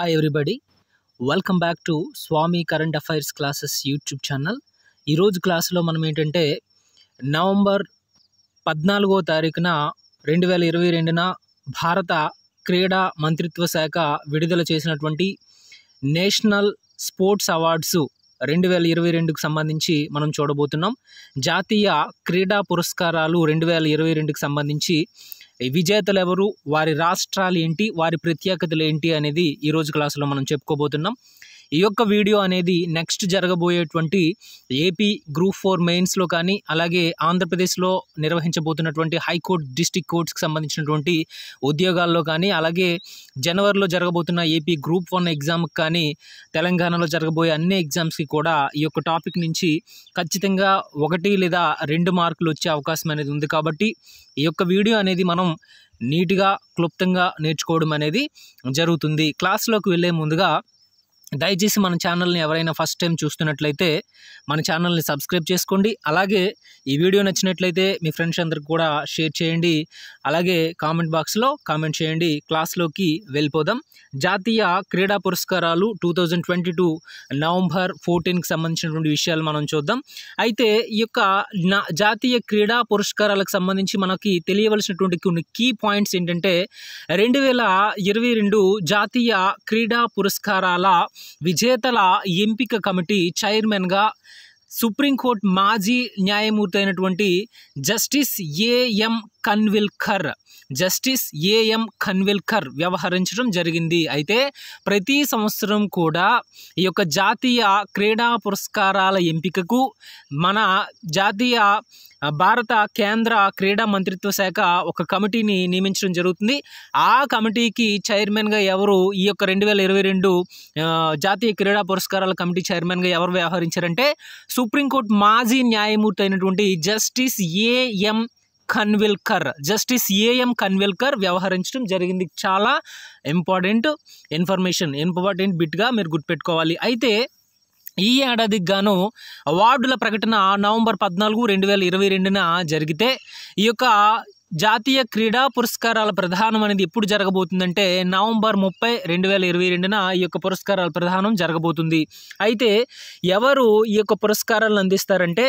hi everybody welcome back to Swami current affairs classes YouTube channel ఈరోజు క్లాసులో మనం ఏంటంటే నవంబర్ పద్నాలుగో తారీఖున రెండు వేల ఇరవై రెండున భారత క్రీడా మంత్రిత్వ శాఖ విడుదల చేసినటువంటి నేషనల్ స్పోర్ట్స్ అవార్డ్స్ రెండు వేల ఇరవై రెండుకు సంబంధించి మనం చూడబోతున్నాం జాతీయ క్రీడా పురస్కారాలు రెండు వేల ఇరవై రెండుకు సంబంధించి విజేతలు ఎవరు వారి రాష్ట్రాలు ఏంటి వారి ప్రత్యేకతలు ఏంటి అనేది ఈరోజు క్లాసులో మనం చెప్పుకోబోతున్నాం ఈ యొక్క వీడియో అనేది నెక్స్ట్ జరగబోయేటువంటి ఏపీ గ్రూప్ ఫోర్ మెయిన్స్లో కానీ అలాగే ఆంధ్రప్రదేశ్లో నిర్వహించబోతున్నటువంటి హైకోర్టు డిస్టిక్ కోర్ట్స్కి సంబంధించినటువంటి ఉద్యోగాల్లో కానీ అలాగే జనవరిలో జరగబోతున్న ఏపీ గ్రూప్ వన్ ఎగ్జామ్కి కానీ తెలంగాణలో జరగబోయే అన్ని ఎగ్జామ్స్కి కూడా ఈ యొక్క టాపిక్ నుంచి ఖచ్చితంగా ఒకటి లేదా రెండు మార్కులు వచ్చే అవకాశం అనేది ఉంది కాబట్టి ఈ యొక్క వీడియో అనేది మనం నీట్గా క్లుప్తంగా నేర్చుకోవడం అనేది జరుగుతుంది క్లాస్లోకి వెళ్ళే ముందుగా దయచేసి మన ఛానల్ని ఎవరైనా ఫస్ట్ టైం చూస్తున్నట్లయితే మన ఛానల్ని సబ్స్క్రైబ్ చేసుకోండి అలాగే ఈ వీడియో నచ్చినట్లయితే మీ ఫ్రెండ్స్ అందరికి కూడా షేర్ చేయండి అలాగే కామెంట్ బాక్స్లో కామెంట్ చేయండి క్లాస్లోకి వెళ్ళిపోదాం జాతీయ క్రీడా పురస్కారాలు two thousand twenty two November ఫోర్టీన్కి సంబంధించినటువంటి విషయాలు మనం చూద్దాం అయితే ఈ యొక్క జాతీయ క్రీడా పురస్కారాలకు సంబంధించి మనకి తెలియవలసినటువంటి కొన్ని కీ పాయింట్స్ ఏంటంటే రెండు జాతీయ క్రీడా పురస్కారాల విజేతల ఎంపిక కమిటీ చైర్మన్గా సుప్రీంకోర్టు మాజీ న్యాయమూర్తి అయినటువంటి justice A M Khanwilkar justice A M Khanwilkar వ్యవహరించడం జరిగింది అయితే ప్రతి సంవత్సరం కూడా ఈ యొక్క జాతీయ క్రీడా పురస్కారాల ఎంపికకు మన జాతీయ భారత కేంద్ర క్రీడా మంత్రిత్వ శాఖ ఒక కమిటీని నియమించడం జరుగుతుంది ఆ కమిటీకి చైర్మన్గా ఎవరు ఈ యొక్క రెండు వేల ఇరవై రెండు జాతీయ క్రీడా పురస్కారాల కమిటీ చైర్మన్గా ఎవరు వ్యవహరించారంటే సుప్రీంకోర్టు మాజీ న్యాయమూర్తి అయినటువంటి justice A M Khanwilkar justice A M Khanwilkar వ్యవహరించడం జరిగింది చాలా ఇంపార్టెంట్ ఇన్ఫర్మేషన్ ఇంపార్టెంట్ బిట్గా మీరు గుర్తుపెట్టుకోవాలి అయితే ఈ ఏడాదికి గాను అవార్డుల ప్రకటన నవంబర్ పద్నాలుగు రెండు వేల ఇరవై రెండున జరిగితే ఈ యొక్క జాతీయ క్రీడా పురస్కారాల ప్రధానం అనేది ఎప్పుడు జరగబోతుందంటే నవంబర్ ముప్పై రెండు వేల ఇరవై రెండున ఈ యొక్క పురస్కారాల ప్రధానం జరగబోతుంది అయితే ఎవరు ఈ యొక్క పురస్కారాలను అందిస్తారంటే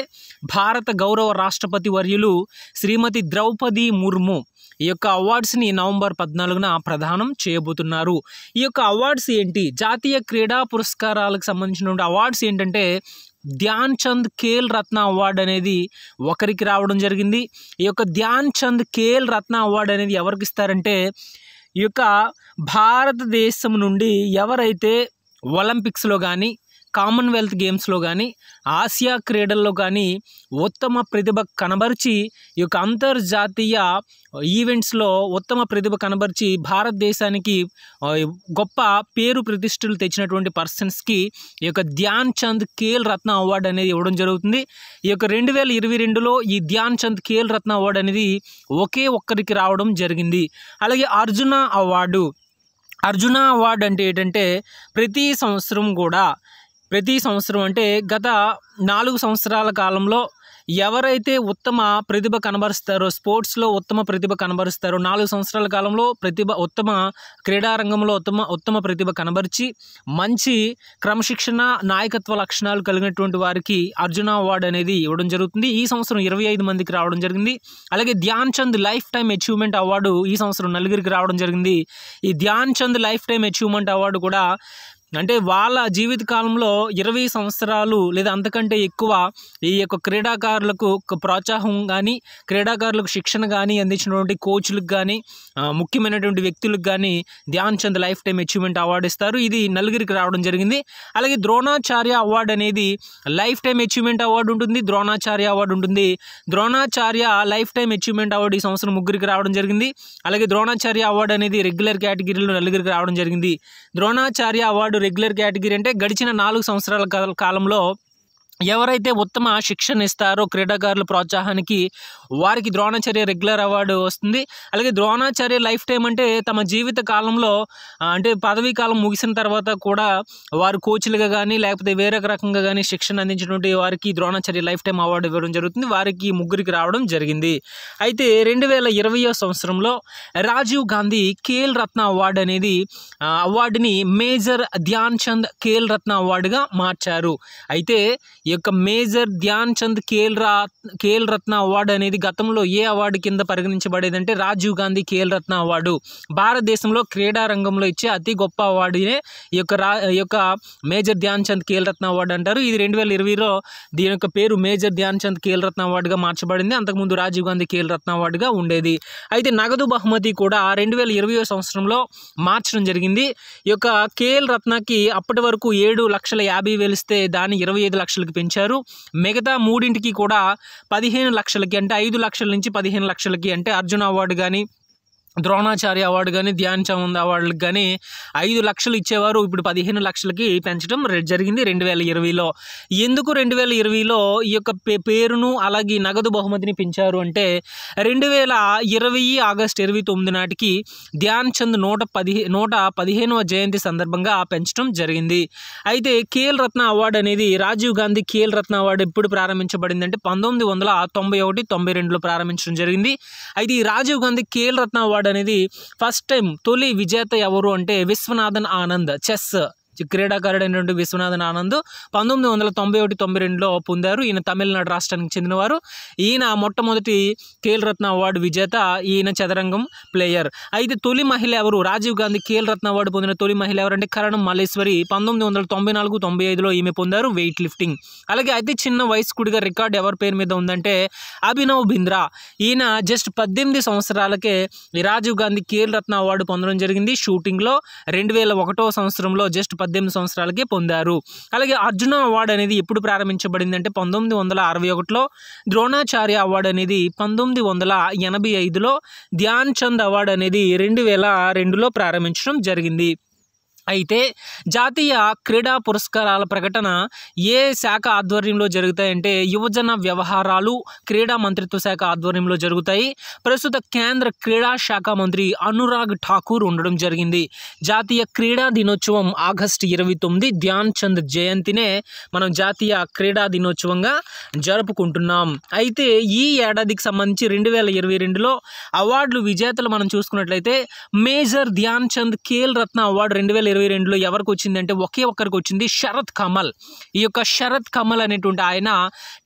భారత గౌరవ రాష్ట్రపతి వర్యులు శ్రీమతి ద్రౌపది ముర్ము ఈ యొక్క అవార్డ్స్ని నవంబర్ పద్నాలుగున ప్రదానం చేయబోతున్నారు ఈ యొక్క అవార్డ్స్ ఏంటి జాతీయ క్రీడా పురస్కారాలకు సంబంధించిన అవార్డ్స్ ఏంటంటే ధ్యాన్ చంద్ ఖేల్ రత్న అవార్డు అనేది ఒకరికి రావడం జరిగింది ఈ యొక్క ధ్యాన్ చంద్ ఖేల్ రత్న అవార్డు అనేది ఎవరికి ఇస్తారంటే ఈ యొక్క భారతదేశం నుండి ఎవరైతే ఒలింపిక్స్లో కానీ కామన్వెల్త్ గేమ్స్లో కానీ ఆసియా క్రీడల్లో కానీ ఉత్తమ ప్రతిభ కనబరిచి ఈ యొక్క అంతర్జాతీయ ఈవెంట్స్లో ఉత్తమ ప్రతిభ కనబరిచి భారతదేశానికి గొప్ప పేరు ప్రతిష్టలు తెచ్చినటువంటి పర్సన్స్కి ఈ యొక్క ధ్యాన్ చంద్ కేల్ రత్న అవార్డు అనేది ఇవ్వడం జరుగుతుంది ఈ యొక్క రెండు వేల ఇరవై రెండులో ఈ ధ్యాన్ చంద్ కేల్ రత్న అవార్డు అనేది ఒకే ఒక్కరికి రావడం జరిగింది అలాగే అర్జున అవార్డు అర్జున అవార్డు అంటే ఏంటంటే ప్రతి సంవత్సరం కూడా ప్రతి సంవత్సరం అంటే గత నాలుగు సంవత్సరాల కాలంలో ఎవరైతే ఉత్తమ ప్రతిభ కనబరుస్తారో స్పోర్ట్స్లో ఉత్తమ ప్రతిభ కనబరుస్తారో నాలుగు సంవత్సరాల కాలంలో ప్రతిభ ఉత్తమ క్రీడారంగంలో ఉత్తమ ఉత్తమ ప్రతిభ కనబరిచి మంచి క్రమశిక్షణ నాయకత్వ లక్షణాలు కలిగినటువంటి వారికి అర్జున అవార్డు అనేది ఇవ్వడం జరుగుతుంది ఈ సంవత్సరం ఇరవై ఐదు మందికి రావడం జరిగింది అలాగే Dhyan Chand life time achievement award ఈ సంవత్సరం నలుగురికి రావడం జరిగింది ఈ Dhyan Chand life time achievement award కూడా అంటే వాళ్ళ జీవిత కాలంలో ఇరవై సంవత్సరాలు లేదా అంతకంటే ఎక్కువ ఈ యొక్క క్రీడాకారులకు ప్రోత్సాహం కానీ క్రీడాకారులకు శిక్షణ కానీ అందించినటువంటి కోచ్లకు కానీ ముఖ్యమైనటువంటి వ్యక్తులకు కానీ Dhyan Chand life time achievement award ఇస్తారు ఇది నలుగురికి రావడం జరిగింది అలాగే ద్రోణాచార్య అవార్డు అనేది లైఫ్ టైం అచీవ్మెంట్ అవార్డు ఉంటుంది ద్రోణాచార్య అవార్డు ఉంటుంది Dronacharya life time achievement award ఈ సంవత్సరం ముగ్గురికి రావడం జరిగింది అలాగే ద్రోణాచార్య అవార్డు అనేది రెగ్యులర్ కేటగిరీలో నలుగురికి రావడం జరిగింది ద్రోణాచార్య అవార్డు రెగ్యులర్ కేటగిరీ అంటే గడిచిన నాలుగు సంవత్సరాల కాలంలో ఎవరైతే ఉత్తమ శిక్షణ ఇస్తారో క్రీడాకారుల ప్రోత్సాహానికి వారికి ద్రోణాచార్య రెగ్యులర్ అవార్డు వస్తుంది అలాగే ద్రోణాచార్య లైఫ్ టైం అంటే తమ జీవిత కాలంలో అంటే పదవీ కాలం ముగిసిన తర్వాత కూడా వారు కోచ్లుగా కానీ లేకపోతే వేరే రకంగా కానీ శిక్షణ అందించినటువంటి వారికి ద్రోణాచార్య లైఫ్ టైం అవార్డు ఇవ్వడం జరుగుతుంది వారికి ముగ్గురికి రావడం జరిగింది అయితే రెండు వేల సంవత్సరంలో రాజీవ్ గాంధీ కేల్ రత్న అవార్డు అనేది అవార్డుని మేజర్ ధ్యాన్ చంద్ కేల్ రత్న అవార్డుగా మార్చారు అయితే ఈ యొక్క మేజర్ ధ్యాన్ చంద్ కేల్ రా కేల్ రత్న అవార్డు అనేది గతంలో ఏ అవార్డు కింద పరిగణించబడేదంటే రాజీవ్ గాంధీ కేల్ రత్న అవార్డు భారతదేశంలో క్రీడా రంగంలో ఇచ్చే అతి గొప్ప అవార్డునే ఈ యొక్క రా యొక్క మేజర్ ధ్యాన్ చంద్ కేల్ రత్న అవార్డు అంటారు ఇది రెండు వేల ఇరవైలో దీని యొక్క పేరు మేజర్ ధ్యాన్ చంద్ కేల్ రత్న అవార్డుగా మార్చబడింది అంతకుముందు రాజీవ్ గాంధీ కేల్ రత్న అవార్డుగా ఉండేది అయితే నగదు బహుమతి కూడా రెండు వేల ఇరవై సంవత్సరంలో మార్చడం జరిగింది ఈ యొక్క కేఎల్ రత్నకి అప్పటి వరకు ఏడు లక్షల యాభై వేలిస్తే దాన్ని ఇరవై ఐదు లక్షలకు పెంచారు మిగతా మూడింటికి కూడా పదిహేను లక్షలకి అంటే ఐదు లక్షల నుంచి పదిహేను లక్షలకి అంటే అర్జున్ అవార్డు కానీ ద్రోణాచార్య అవార్డు కానీ ధ్యాన్ చంద్ అవార్డులకు కానీ ఐదు లక్షలు ఇచ్చేవారు ఇప్పుడు పదిహేను లక్షలకి పెంచడం జరిగింది రెండు వేల ఇరవైలో ఎందుకు రెండు వేల ఇరవైలో ఈ యొక్క పేరును అలాగే నగదు బహుమతిని పెంచారు అంటే రెండు వేల ఇరవై ఆగస్ట్ ఇరవై తొమ్మిది నాటికి ధ్యాన్ చంద్ నూట పది నూట పదిహేనవ జయంతి సందర్భంగా పెంచడం జరిగింది అయితే కేఎల్ రత్న అవార్డు అనేది రాజీవ్ గాంధీ కేఎల్ రత్న అవార్డు ఎప్పుడు ప్రారంభించబడింది అంటే పంతొమ్మిది వందల తొంభై ఒకటి తొంభై రెండులో ప్రారంభించడం జరిగింది అయితే ఈ రాజీవ్ గాంధీ కేఎల్ రత్న అవార్డు అవార్డు అనేది ఫస్ట్ టైం తొలి విజేత ఎవరు అంటే విశ్వనాథన్ ఆనంద్ చెస్ క్రీడాకారుడు అయినటువంటి విశ్వనాథన్ ఆనంద్ పంతొమ్మిది వందల తొంభై ఒకటి తొంభై రెండులో పొందారు ఈయన తమిళనాడు రాష్ట్రానికి చెందినవారు ఈయన మొట్టమొదటి ఖేల్ రత్న అవార్డు విజేత ఈయన చదరంగం ప్లేయర్ అయితే తొలి మహిళ ఎవరు రాజీవ్ గాంధీ ఖేల్ రత్న అవార్డు పొందిన తొలి మహిళ ఎవరు అంటే కరణం మల్లేశ్వరి పంతొమ్మిది వందల తొంభై నాలుగు తొంభై ఐదులో ఈమె పొందారు వెయిట్ లిఫ్టింగ్ అలాగే అయితే చిన్న వయస్కుడిగా రికార్డు ఎవరి పేరు మీద ఉందంటే అభినవ్ బింద్రా ఈయన జస్ట్ పద్దెనిమిది సంవత్సరాలకే రాజీవ్ గాంధీ కేల్ రత్న అవార్డు పొందడం జరిగింది షూటింగ్లో రెండు వేల ఒకటో సంవత్సరంలో జస్ట్ పద్దెనిమిది సంవత్సరాలకే పొందారు అలాగే అర్జున అవార్డు అనేది ఎప్పుడు ప్రారంభించబడింది అంటే పంతొమ్మిది వందల అరవై ఒకటిలో ద్రోణాచార్య అవార్డు అనేది పంతొమ్మిది వందల ఎనభై ఐదులో ధ్యాన్ చంద్ అవార్డు అనేది రెండు వేల రెండులో ప్రారంభించడం జరిగింది అయితే జాతీయ క్రీడా పురస్కారాల ప్రకటన ఏ శాఖ ఆధ్వర్యంలో జరుగుతాయంటే యువజన వ్యవహారాలు క్రీడా మంత్రిత్వ శాఖ ఆధ్వర్యంలో జరుగుతాయి ప్రస్తుత కేంద్ర క్రీడా శాఖ మంత్రి అనురాగ్ ఠాకూర్ ఉండడం జరిగింది జాతీయ క్రీడా దినోత్సవం ఆగస్టు ఇరవై తొమ్మిది ధ్యాన్ చంద్ జయంతినే మనం జాతీయ క్రీడా దినోత్సవంగా జరుపుకుంటున్నాం అయితే ఈ ఏడాదికి సంబంధించి రెండు వేల ఇరవై రెండులో అవార్డులు విజేతలు మనం చూసుకున్నట్లయితే మేజర్ ధ్యాన్ చంద్ ఖేల్ రత్న అవార్డు రెండు వేల ఇరవై ఇరవై రెండులో ఎవరికి వచ్చిందంటే ఒకే ఒక్కరికి వచ్చింది శరత్ కమల్ ఈ యొక్క శరత్ కమల్ అనేటువంటి ఆయన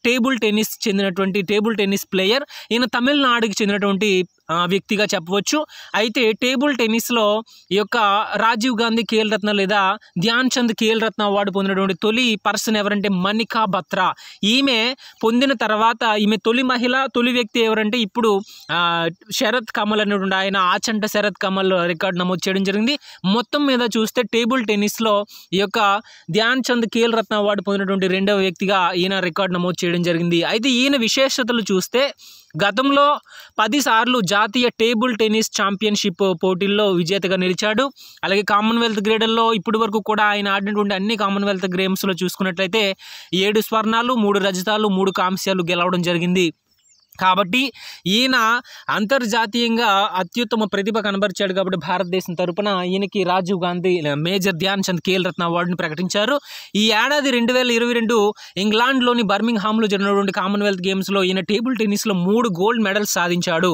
టేబుల్ టెన్నిస్ చెందినటువంటి టేబుల్ టెన్నిస్ ప్లేయర్ ఈయన తమిళనాడుకి చెందినటువంటి వ్యక్తిగా చెప్పవచ్చు అయితే టేబుల్ టెన్నిస్లో ఈ యొక్క రాజీవ్ గాంధీ ఖేల్ రత్న లేదా ధ్యాన్ చంద్ ఖేల్ రత్న అవార్డు పొందినటువంటి తొలి పర్సన్ ఎవరంటే మనికా బత్రా ఈమె పొందిన తర్వాత ఈమె తొలి మహిళ తొలి వ్యక్తి ఎవరంటే ఇప్పుడు శరత్ కమల్ అనేటువంటి ఆయన ఆచంట శరత్ కమల్ రికార్డు నమోదు చేయడం జరిగింది మొత్తం మీద చూస్తే టేబుల్ టెన్నిస్లో ఈ యొక్క ధ్యాన్ చంద్ ఖేల్ రత్న అవార్డు పొందినటువంటి రెండవ వ్యక్తిగా ఈయన రికార్డు నమోదు చేయడం జరిగింది అయితే ఈయన విశేషతలు చూస్తే గతంలో పదిసార్లు జాతీయ టేబుల్ టెన్నిస్ ఛాంపియన్షిప్ పోటీల్లో విజేతగా నిలిచాడు అలాగే కామన్వెల్త్ క్రీడల్లో ఇప్పటి వరకు కూడా ఆయన ఆడినటువంటి అన్ని కామన్వెల్త్ గేమ్స్లో చూసుకున్నట్లయితే ఏడు స్వర్ణాలు మూడు రజతాలు మూడు కాంస్యాలు గెలవడం జరిగింది కాబట్టి ఈయన అంతర్జాతీయంగా అత్యుత్తమ ప్రతిభ కనబరిచాడు కాబట్టి భారతదేశం తరపున ఈయనకి రాజీవ్ గాంధీ మేజర్ ధ్యాన్ చంద్ ఖేల్ రత్న అవార్డును ప్రకటించారు ఈ ఏడాది రెండు వేల ఇరవై రెండు ఇంగ్లాండ్లోని బర్మింగ్హామ్లో జరిగినటువంటి కామన్వెల్త్ గేమ్స్లో ఈయన టేబుల్ టెన్నిస్లో మూడు గోల్డ్ మెడల్స్ సాధించాడు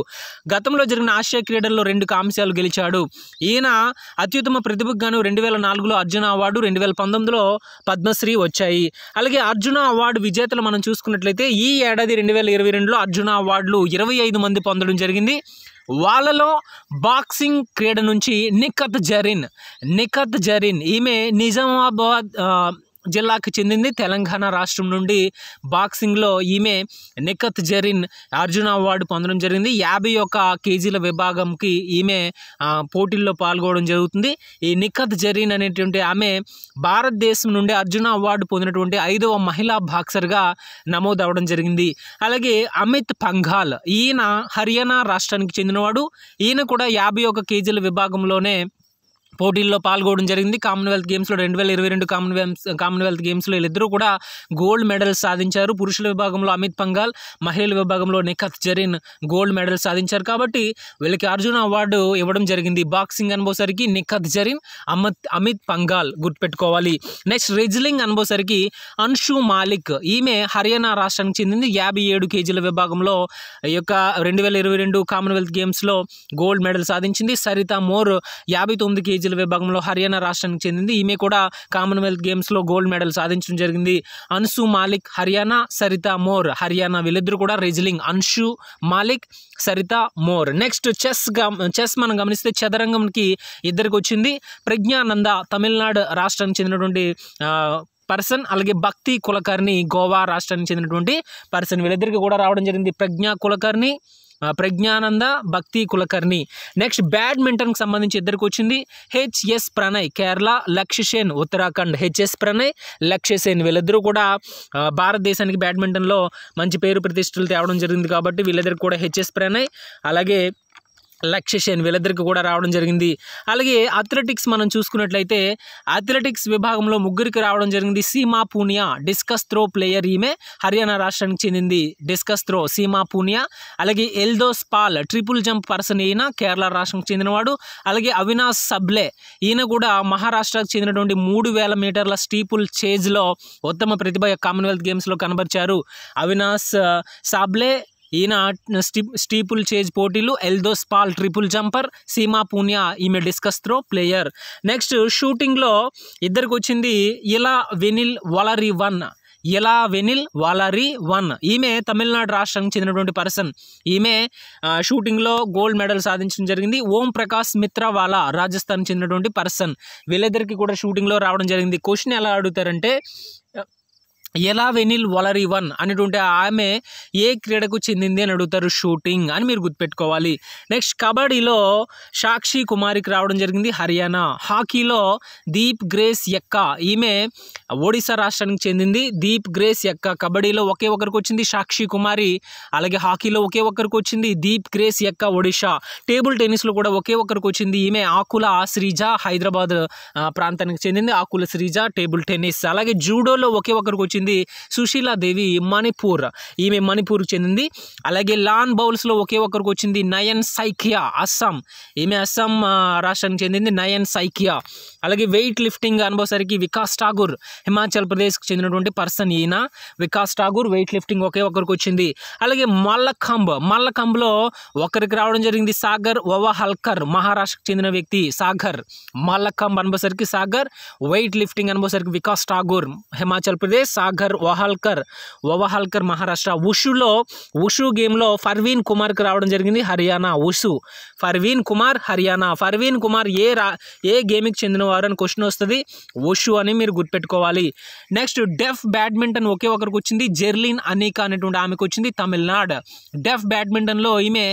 గతంలో జరిగిన ఆసియా క్రీడల్లో రెండు కాంశాలు గెలిచాడు ఈయన అత్యుత్తమ ప్రతిభకు గాను రెండు వేల నాలుగులో అర్జున అవార్డు రెండు వేల పంతొమ్మిదిలో పద్మశ్రీ వచ్చాయి అలాగే అర్జున అవార్డు విజేతలు మనం చూసుకున్నట్లయితే ఈ ఏడాది రెండు వేల ఇరవై రెండులో అర్జున అవార్డులు ఇరవై ఐదు మంది పొందడం జరిగింది వాళ్ళలో బాక్సింగ్ క్రీడ నుంచి నిఖత్ జరీన్ నిఖత్ జరీన్ ఈమె నిజామాబాద్ జిల్లాకు చెందింది తెలంగాణ రాష్ట్రం నుండి బాక్సింగ్లో ఈమె నిఖత్ జరీన్ అర్జున అవార్డు పొందడం జరిగింది యాభై ఒక కేజీల విభాగంకి ఈమె పోటీల్లో పాల్గొనడం జరుగుతుంది ఈ నిఖత్ జరీన్ అనేటువంటి ఆమె భారతదేశం నుండి అర్జున అవార్డు పొందినటువంటి ఐదవ మహిళా బాక్సర్గా నమోదు అవ్వడం జరిగింది అలాగే అమిత్ పంఘాల్ ఈయన హర్యానా రాష్ట్రానికి చెందినవాడు ఈయన కూడా యాభై ఒక కేజీల విభాగంలోనే పోటీల్లో పాల్గొనడం జరిగింది కామన్వెల్త్ గేమ్స్లో రెండు వేల ఇరవై రెండు కామన్వెల్త్ కామన్వెల్త్ గేమ్స్లో వీళ్ళిద్దరూ కూడా గోల్డ్ మెడల్స్ సాధించారు పురుషుల విభాగంలో అమిత్ పంగాల్ మహిళల విభాగంలో నిఖత్ జరీన్ గోల్డ్ మెడల్ సాధించారు కాబట్టి వీళ్ళకి అర్జున అవార్డు ఇవ్వడం జరిగింది బాక్సింగ్ అనుభవసరికి నిఖత్ జరీన్ అమిత్ అమిత్ పంగాల్ గుర్తుపెట్టుకోవాలి నెక్స్ట్ రెజ్లింగ్ అనుభవసరికి అన్షు మాలిక్ ఈమె హర్యానా రాష్ట్రానికి చెందింది యాభై ఏడు కేజీల విభాగంలో ఈ యొక్క రెండు వేల ఇరవై రెండు కామన్వెల్త్ గేమ్స్లో గోల్డ్ మెడల్ సాధించింది సరిత మోర్ యాభై తొమ్మిది కేజీల బాక్సుల విభాగంలో హర్యానా రాష్ట్రానికి చెందింది ఈమె కూడా కామన్వెల్త్ గేమ్స్లో గోల్డ్ మెడల్ సాధించడం జరిగింది అన్సు మాలిక్ హర్యానా సరిత మోర్ హర్యానా వీళ్ళిద్దరు కూడా wrestling Anshu Malik Sarita Mor next chess chess మనం గమనిస్తే చదరంగంకి ఇద్దరికి వచ్చింది ప్రజ్ఞానంద తమిళనాడు రాష్ట్రానికి చెందినటువంటి పర్సన్ అలాగే భక్తి కులకర్ణి గోవా రాష్ట్రానికి చెందినటువంటి పర్సన్ వీళ్ళిద్దరికి కూడా రావడం జరిగింది ప్రజ్ఞా కులకర్ణి ప్రజ్ఞానంద భక్తి కులకర్ణి నెక్స్ట్ బ్యాడ్మింటన్కి సంబంధించి ఇద్దరికి వచ్చింది హెచ్ఎస్ ప్రణయ్ కేరళ లక్ష్యసేన్ ఉత్తరాఖండ్ హెచ్ఎస్ ప్రణయ్ లక్ష్యసేన్ వీళ్ళిద్దరూ కూడా భారతదేశానికి బ్యాడ్మింటన్లో మంచి పేరు ప్రతిష్టలు తేవడం జరిగింది కాబట్టి వీళ్ళిద్దరికి కూడా హెచ్ఎస్ ప్రణయ్ అలాగే లక్ష్య సేన్ వీళ్ళిద్దరికి కూడా రావడం జరిగింది అలాగే అథ్లెటిక్స్ మనం చూసుకున్నట్లయితే అథ్లెటిక్స్ విభాగంలో ముగ్గురికి రావడం జరిగింది Seema Punia discus throw player ఈమె హర్యానా రాష్ట్రానికి చెందింది డిస్కస్ త్రో సీమా పూనియా అలాగే Eldhose Paul triple jump person ఈయన కేరళ రాష్ట్రానికి చెందినవాడు అలాగే అవినాష్ సబ్లే ఈయన కూడా మహారాష్ట్రకు చెందినటువంటి మూడు వేల మీటర్ల స్టీపుల్ చేజ్లో ఉత్తమ ప్రతిభ కామన్వెల్త్ గేమ్స్లో కనబరిచారు అవినాష్ సాబ్లే ఈయన స్టీపుల్ చేజ్ పోటీలు ఎల్దోస్ పాల్ ట్రిపుల్ జంపర్ సీమా పూనియా ఈమె డిస్కస్ త్రో ప్లేయర్ నెక్స్ట్ షూటింగ్లో ఇద్దరికి వచ్చింది ఇలా వెనిల్ వలరి వన్ ఇలా వెనిల్ వాలారి వన్ ఈమె తమిళనాడు రాష్ట్రానికి చెందినటువంటి పర్సన్ ఈమె షూటింగ్లో గోల్డ్ మెడల్ సాధించడం జరిగింది ఓం ప్రకాష్ మిత్రావాలా రాజస్థాన్ చెందినటువంటి పర్సన్ వీళ్ళిద్దరికీ కూడా షూటింగ్లో రావడం జరిగింది క్వశ్చన్ ఎలా అడుగుతారంటే ఎలా వెనిల్ వన్ అనేటువంటి ఆమె ఏ క్రీడకు చెందింది అని అడుగుతారు షూటింగ్ అని మీరు గుర్తుపెట్టుకోవాలి నెక్స్ట్ కబడ్డీలో సాక్షి కుమారికి రావడం జరిగింది హర్యానా హాకీలో దీప్ గ్రేస్ ఎక్క ఈమె ఒడిశా రాష్ట్రానికి చెందింది దీప్ గ్రేస్ ఎక్క కబడ్డీలో ఒకే ఒకరికి వచ్చింది సాక్షి కుమారి అలాగే హాకీలో ఒకే ఒకరికి వచ్చింది దీప్ గ్రేస్ ఎక్క ఒడిశా టేబుల్ టెన్నిస్లో కూడా ఒకే ఒకరికి వచ్చింది ఈమె ఆకుల శ్రీజ హైదరాబాద్ ప్రాంతానికి చెందింది ఆకుల శ్రీజ టేబుల్ టెన్నిస్ అలాగే జూడోలో ఒకే ఒకరికి వచ్చింది వచ్చింది సుశీలాదేవి మణిపూర్ ఈమె మణిపూర్కి చెందింది అలాగే లాన్ బౌల్స్లో ఒకే ఒక్కరికి వచ్చింది నయన్ సైకియా అస్సాం ఈమె అస్సాం రాష్ట్రానికి చెందింది నయన్ సైకియా అలాగే వెయిట్ లిఫ్టింగ్ అనుభవసరికి వికాస్ ఠాగూర్ హిమాచల్ ప్రదేశ్కి చెందినటువంటి పర్సన్ ఈయన వికాస్ ఠాగూర్ వెయిట్ లిఫ్టింగ్ ఒకే ఒక్కరికి వచ్చింది అలాగే మల్లఖంబ్ మల్లఖంబ్లో ఒకరికి రావడం జరిగింది సాగర్ ఓవహల్కర్ మహారాష్ట్రకు చెందిన వ్యక్తి సాగర్ మల్లఖంబ్ అనుభవసరికి సాగర్ వెయిట్ లిఫ్టింగ్ అనుభవసరికి వికాస్ ఠాగూర్ హిమాచల్ ప్రదేశ్ సాగర్ సాగర్ వహల్కర్ వవహల్కర్ మహారాష్ట్ర ఉషులో ఉషు గేమ్లో ఫర్వీన్ కుమార్కి రావడం జరిగింది హర్యానా ఉషు ఫర్వీన్ కుమార్ హర్యానా ఫర్వీన్ కుమార్ ఏ రా ఏ గేమ్కి చెందినవారు అని క్వశ్చన్ వస్తుంది ఉషు అని మీరు గుర్తుపెట్టుకోవాలి నెక్స్ట్ డెఫ్ బ్యాడ్మింటన్ ఒకే ఒకరికి వచ్చింది జెర్లిన్ అనేక అనేటువంటి ఆమెకు వచ్చింది తమిళనాడు డెఫ్ బ్యాడ్మింటన్లో ఈమె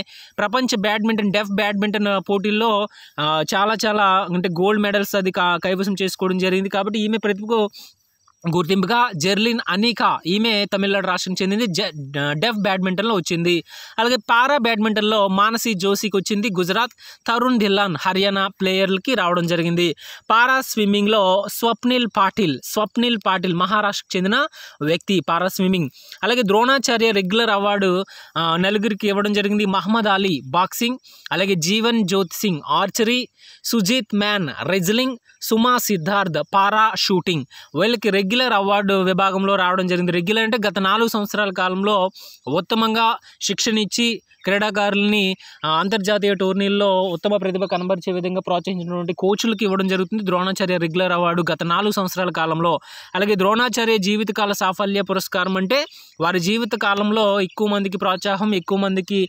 ప్రపంచ బ్యాడ్మింటన్ డెఫ్ బ్యాడ్మింటన్ పోటీల్లో చాలా చాలా అంటే గోల్డ్ మెడల్స్ అది కైవసం చేసుకోవడం జరిగింది కాబట్టి ఈమె ప్రతిభకు గుర్తింపుగా జెర్లిన్ అనికా ఈమె తమిళనాడు రాష్ట్రానికి చెందింది డెఫ్ బ్యాడ్మింటన్లో వచ్చింది అలాగే పారా బ్యాడ్మింటన్లో మానసి జోషికి వచ్చింది గుజరాత్ తరుణ్ ధిల్లాన్ హర్యానా ప్లేయర్లకి రావడం జరిగింది పారా స్విమ్మింగ్లో స్వప్నిల్ పాటిల్ స్వప్నిల్ పాటిల్ మహారాష్ట్రకు చెందిన వ్యక్తి పారా స్విమ్మింగ్ అలాగే ద్రోణాచార్య రెగ్యులర్ అవార్డు నలుగురికి ఇవ్వడం జరిగింది మహమ్మద్ అలీ బాక్సింగ్ అలాగే Jeevan Jyot Singh archery Sujeet Maan wrestling Suma Siddharth para shooting వీళ్ళకి రెగ్యులర్ అవార్డు విభాగంలో రావడం జరిగింది రెగ్యులర్ అంటే గత నాలుగు సంవత్సరాల కాలంలో ఉత్తమంగా శిక్షణ ఇచ్చి క్రీడాకారుల్ని అంతర్జాతీయ టోర్నీల్లో ఉత్తమ ప్రతిభ కనబరిచే విధంగా ప్రోత్సహించినటువంటి కోచ్లకు ఇవ్వడం జరుగుతుంది ద్రోణాచార్య రెగ్యులర్ అవార్డు గత నాలుగు సంవత్సరాల కాలంలో అలాగే ద్రోణాచార్య జీవితకాల సాఫల్య పురస్కారం అంటే వారి జీవిత కాలంలో ఎక్కువ మందికి ప్రోత్సాహం ఎక్కువ మందికి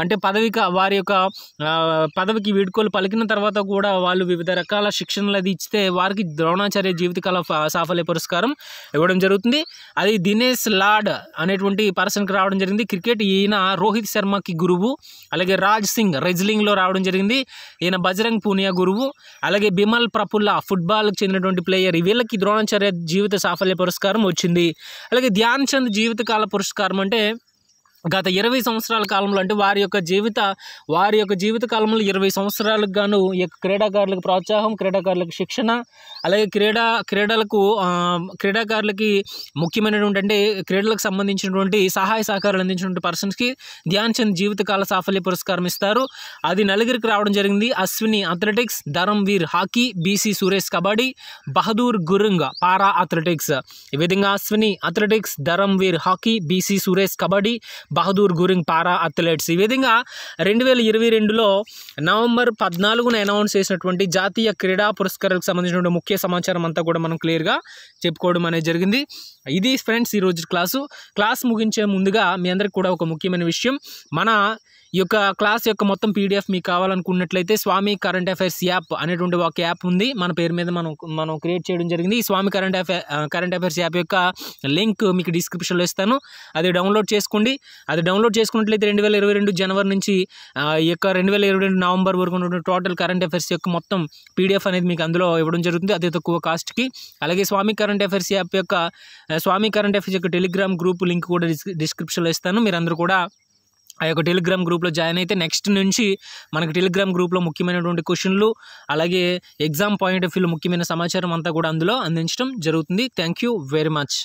అంటే పదవిక వారి యొక్క పదవికి వీడ్కోలు పలికిన తర్వాత కూడా వాళ్ళు వివిధ రకాల శిక్షణలు అది ఇస్తే వారికి ద్రోణాచార్య జీవితకాల సాఫల్య పురస్కారం ఇవ్వడం జరుగుతుంది అది దినేష్ లాడ్ అనేటువంటి పర్సన్కి రావడం జరిగింది క్రికెట్ ఈయన రోహిత్ శర్మకి గు గురువు అలాగే రాజ్ సింగ్ రెజ్లింగ్లో రావడం జరిగింది ఈయన బజరంగ్ పూనియా గురువు అలాగే బిమల్ ప్రఫుల్లా ఫుట్బాల్కి చెందినటువంటి ప్లేయర్ వీళ్ళకి ద్రోణాచార్య జీవిత సాఫల్య పురస్కారం వచ్చింది అలాగే ధ్యాన్ చంద్ జీవితకాల పురస్కారం అంటే గత ఇరవై సంవత్సరాల కాలంలో అంటే వారి యొక్క జీవిత వారి యొక్క జీవిత కాలంలో ఇరవై సంవత్సరాలకు గాను ఈ యొక్క క్రీడాకారులకు ప్రోత్సాహం క్రీడాకారులకు శిక్షణ అలాగే క్రీడా క్రీడలకు క్రీడాకారులకి ముఖ్యమైనటువంటి అంటే క్రీడలకు సంబంధించినటువంటి సహాయ సహకారాలు అందించినటువంటి పర్సన్స్కి ధ్యాన్ చంద్ జీవితకాల సాఫల్య పురస్కారం ఇస్తారు అది నలుగురికి రావడం జరిగింది Ashwini athletics Dharamvir hockey B C Suresh kabaddi Bahadur Gurung para athletics ఈ విధంగా Ashwini athletics Dharamvir hockey B C Suresh kabaddi Bahadur Gurung para athletes ఈ విధంగా రెండు వేల ఇరవై రెండులో నవంబర్ పద్నాలుగున అనౌన్స్ చేసినటువంటి జాతీయ క్రీడా పురస్కారాలకు సంబంధించినటువంటి ముఖ్య సమాచారం అంతా కూడా మనం క్లియర్గా చెప్పుకోవడం అనేది జరిగింది ఇది ఫ్రెండ్స్ ఈరోజు క్లాసు క్లాస్ ముగించే ముందుగా మీ అందరికి కూడా ఒక ముఖ్యమైన విషయం మన ఈ యొక్క క్లాస్ యొక్క మొత్తం పీడిఎఫ్ మీకు కావాలనుకున్నట్లయితే స్వామి కరెంట్ అఫైర్స్ యాప్ అనేటువంటి ఒక యాప్ ఉంది మన పేరు మీద మనం మనం క్రియేట్ చేయడం జరిగింది ఈ Swami current affair current affairs app యొక్క లింక్ మీకు డిస్క్రిప్షన్లో ఇస్తాను అది డౌన్లోడ్ చేసుకోండి అది డౌన్లోడ్ చేసుకున్నట్లయితే రెండు వేల ఇరవై రెండు జనవరి నుంచి ఈ యొక్క రెండు వేల ఇరవై రెండు నవంబర్ వరకు ఉన్నటువంటి టోటల్ కరెంట్ అఫైర్స్ యొక్క మొత్తం పీడిఎఫ్ అనేది మీకు అందులో ఇవ్వడం జరుగుతుంది అతి తక్కువ కాస్ట్కి అలాగే స్వామి కరెంట్ అఫైర్స్ యాప్ యొక్క స్వామి కరెంట్ అఫైర్స్ యొక్క టెలిగ్రామ్ గ్రూప్ లింక్ కూడా డిస్క్రిప్షన్లో ఇస్తాను మీరు కూడా ఆ యొక్క టెలిగ్రామ్ గ్రూప్లో జాయిన్ అయితే నెక్స్ట్ నుంచి మనకి టెలిగ్రామ్ గ్రూప్లో ముఖ్యమైనటువంటి క్వశ్చన్లు అలాగే ఎగ్జామ్ పాయింట్ ఆఫ్ వ్యూలో ముఖ్యమైన సమాచారం అంతా కూడా అందులో అందించడం జరుగుతుంది థ్యాంక్ యూ వెరీ మచ్